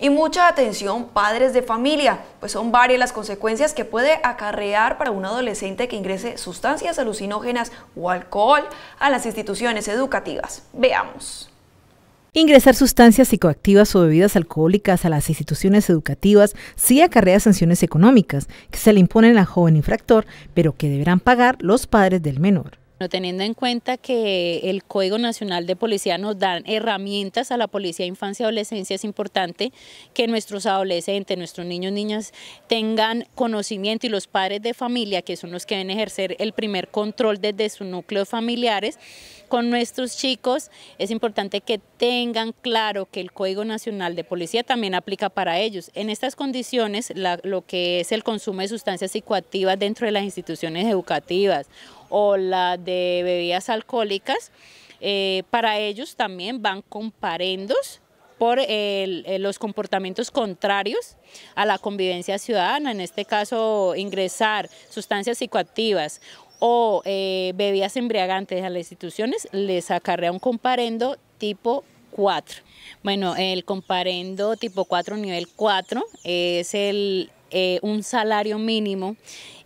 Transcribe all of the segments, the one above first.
Y mucha atención, padres de familia, pues son varias las consecuencias que puede acarrear para un adolescente que ingrese sustancias alucinógenas o alcohol a las instituciones educativas. Veamos. Ingresar sustancias psicoactivas o bebidas alcohólicas a las instituciones educativas sí acarrea sanciones económicas que se le imponen al joven infractor, pero que deberán pagar los padres del menor teniendo en cuenta que el Código Nacional de Policía nos da herramientas a la policía de infancia y adolescencia, es importante que nuestros adolescentes, nuestros niños, y niñas tengan conocimiento y los padres de familia, que son los que deben ejercer el primer control desde sus núcleos familiares, con nuestros chicos es importante que tengan claro que el Código Nacional de Policía también aplica para ellos. En estas condiciones, lo que es el consumo de sustancias psicoactivas dentro de las instituciones educativas o la de bebidas alcohólicas. Eh, para ellos también van comparendos por eh, los comportamientos contrarios a la convivencia ciudadana, en este caso ingresar sustancias psicoactivas o eh, bebidas embriagantes a las instituciones, les acarrea un comparendo tipo 4. Bueno, el comparendo tipo 4, nivel 4, es el eh, un salario mínimo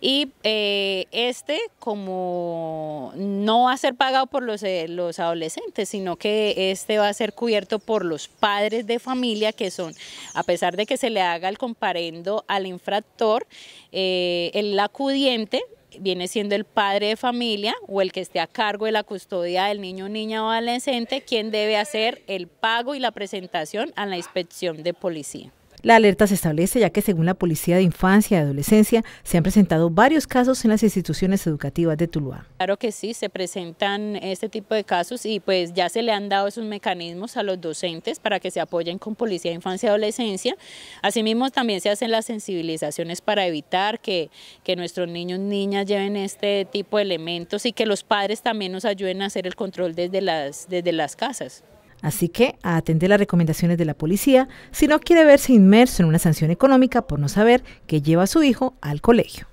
y eh, este como no va a ser pagado por los, eh, los, adolescentes, sino que este va a ser cubierto por los padres de familia que son, a pesar de que se le haga el comparendo al infractor, el acudiente viene siendo el padre de familia o el que esté a cargo de la custodia del niño, niña o adolescente, quien debe hacer el pago y la presentación a la inspección de policía. La alerta se establece ya que según la Policía de Infancia y Adolescencia se han presentado varios casos en las instituciones educativas de Tuluá. Claro que sí, se presentan este tipo de casos y pues ya se le han dado esos mecanismos a los docentes para que se apoyen con Policía de Infancia y Adolescencia. Asimismo también se hacen las sensibilizaciones para evitar que, nuestros niños, y niñas lleven este tipo de elementos y que los padres también nos ayuden a hacer el control desde las, desde las casas. Así que a atender las recomendaciones de la policía si no quiere verse inmerso en una sanción económica por no saber que lleva a su hijo al colegio.